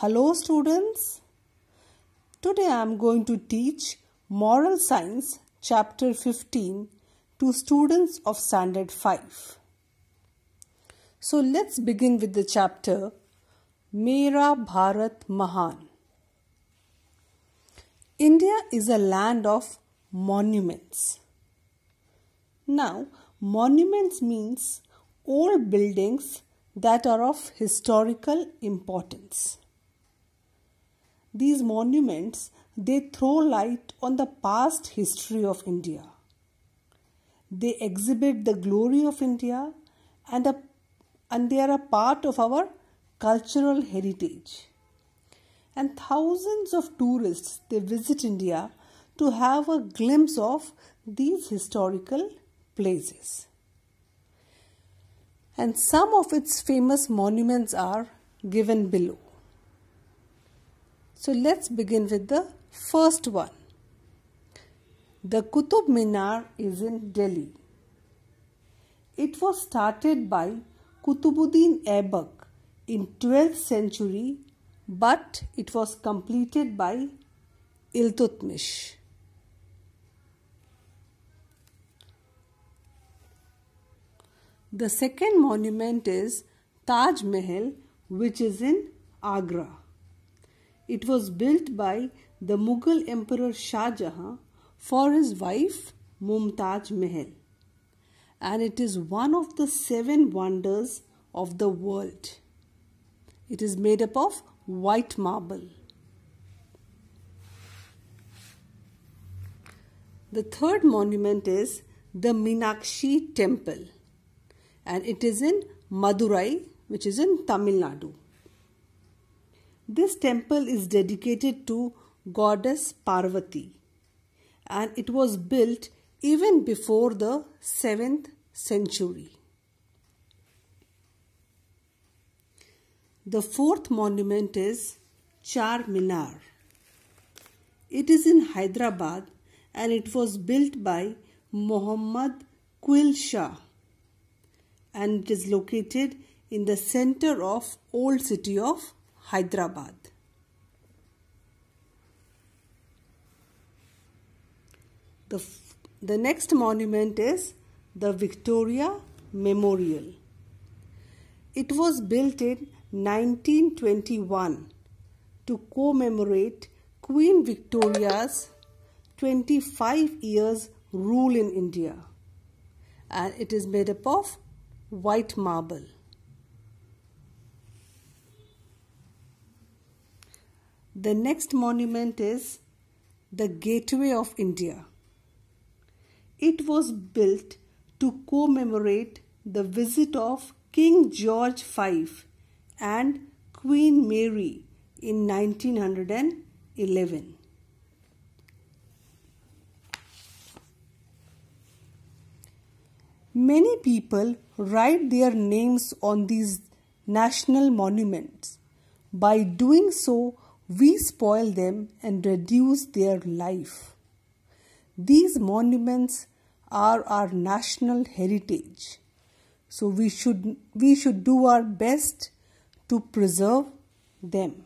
Hello students. Today I am going to teach Moral Science chapter 15 to students of standard 5. So let's begin with the chapter Mera Bharat Mahan. India is a land of monuments. Now, monuments means old buildings that are of historical importance. These monuments they throw light on the past history of India. They exhibit the glory of India and, a, and they are a part of our cultural heritage. And thousands of tourists they visit India to have a glimpse of these historical places. And some of its famous monuments are given below. So let's begin with the first one. The Qutub Minar is in Delhi. It was started by Qutubuddin Aibak in 12th century but it was completed by Iltutmish. The second monument is Taj Mahal which is in Agra. It was built by the Mughal Emperor Shah Jahan for his wife Mumtaz Mahal. And it is one of the seven wonders of the world. It is made up of white marble. The third monument is the Minakshi Temple and it is in Madurai, which is in Tamil Nadu. This temple is dedicated to goddess Parvati and it was built even before the 7th century. The fourth monument is Char Minar. It is in Hyderabad and it was built by Muhammad Quil Shah and it is located in the center of Old City of Hyderabad. The, the next monument is the Victoria Memorial. It was built in 1921 to commemorate Queen Victoria's 25 years rule in India and it is made up of white marble. The next monument is the Gateway of India. It was built to commemorate the visit of King George V and Queen Mary in 1911. Many people write their names on these national monuments. By doing so, we spoil them and reduce their life. These monuments are our national heritage. So we should, we should do our best to preserve them.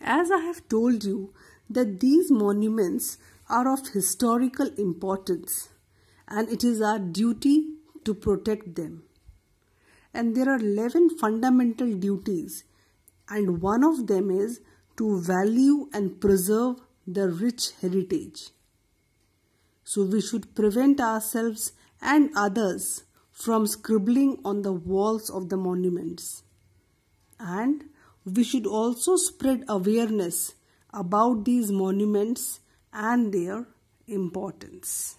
As I have told you that these monuments are of historical importance and it is our duty to protect them. And there are 11 fundamental duties and one of them is to value and preserve the rich heritage. So we should prevent ourselves and others from scribbling on the walls of the monuments. And we should also spread awareness about these monuments and their importance.